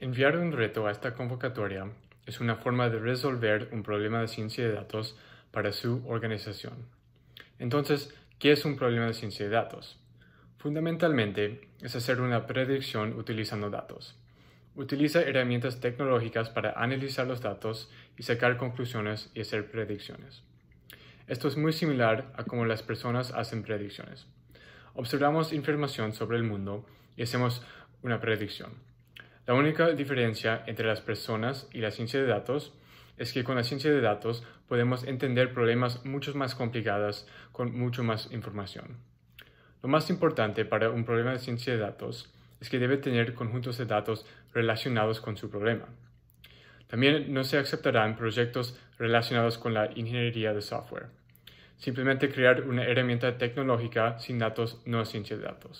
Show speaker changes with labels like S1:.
S1: Enviar un reto a esta convocatoria es una forma de resolver un problema de ciencia de datos para su organización. Entonces, ¿qué es un problema de ciencia de datos? Fundamentalmente, es hacer una predicción utilizando datos. Utiliza herramientas tecnológicas para analizar los datos y sacar conclusiones y hacer predicciones. Esto es muy similar a cómo las personas hacen predicciones. Observamos información sobre el mundo y hacemos una predicción. La única diferencia entre las personas y la ciencia de datos es que con la ciencia de datos podemos entender problemas mucho más complicados con mucho más información. Lo más importante para un problema de ciencia de datos es que debe tener conjuntos de datos relacionados con su problema. También no se aceptarán proyectos relacionados con la ingeniería de software. Simplemente crear una herramienta tecnológica sin datos no es ciencia de datos.